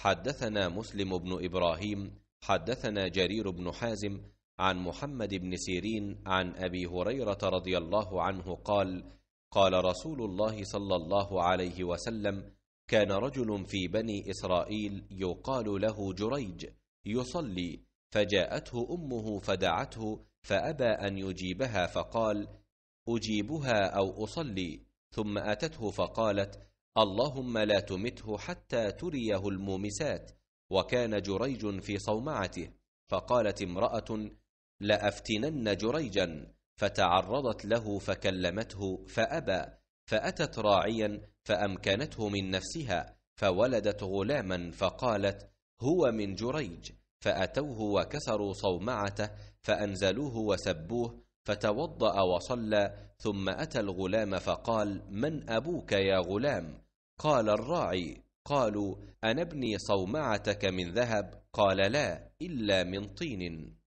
حدثنا مسلم بن إبراهيم حدثنا جرير بن حازم عن محمد بن سيرين عن أبي هريرة رضي الله عنه قال قال رسول الله صلى الله عليه وسلم كان رجل في بني إسرائيل يقال له جريج يصلي فجاءته أمه فدعته فأبى أن يجيبها فقال أجيبها أو أصلي ثم أتته فقالت اللهم لا تمته حتى تريه المومسات وكان جريج في صومعته فقالت امرأة لأفتنن جريجا فتعرضت له فكلمته فأبى فأتت راعيا فأمكنته من نفسها فولدت غلاما فقالت هو من جريج فأتوه وكسروا صومعته فأنزلوه وسبوه فتوضا وصلى ثم اتى الغلام فقال من ابوك يا غلام قال الراعي قالوا انبني صومعتك من ذهب قال لا الا من طين